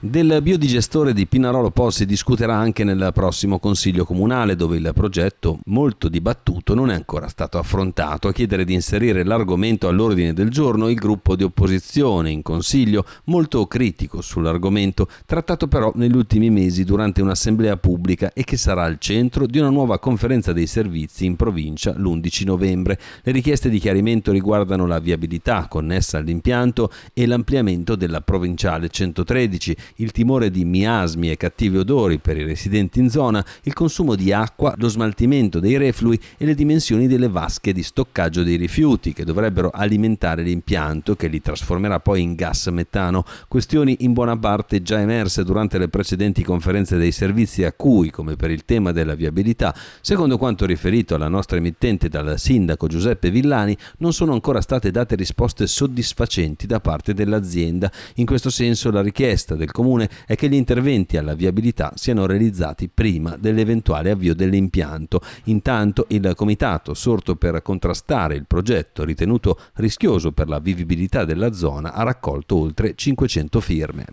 Del biodigestore di Pinarolo Pol si discuterà anche nel prossimo Consiglio Comunale, dove il progetto, molto dibattuto, non è ancora stato affrontato. A chiedere di inserire l'argomento all'ordine del giorno il gruppo di opposizione in Consiglio, molto critico sull'argomento, trattato però negli ultimi mesi durante un'assemblea pubblica e che sarà al centro di una nuova conferenza dei servizi in provincia l'11 novembre. Le richieste di chiarimento riguardano la viabilità connessa all'impianto e l'ampliamento della provinciale 113 il timore di miasmi e cattivi odori per i residenti in zona, il consumo di acqua, lo smaltimento dei reflui e le dimensioni delle vasche di stoccaggio dei rifiuti che dovrebbero alimentare l'impianto che li trasformerà poi in gas metano, questioni in buona parte già emerse durante le precedenti conferenze dei servizi a cui, come per il tema della viabilità, secondo quanto riferito alla nostra emittente dal sindaco Giuseppe Villani, non sono ancora state date risposte soddisfacenti da parte dell'azienda. In questo senso la richiesta del comune è che gli interventi alla viabilità siano realizzati prima dell'eventuale avvio dell'impianto. Intanto il comitato, sorto per contrastare il progetto ritenuto rischioso per la vivibilità della zona, ha raccolto oltre 500 firme.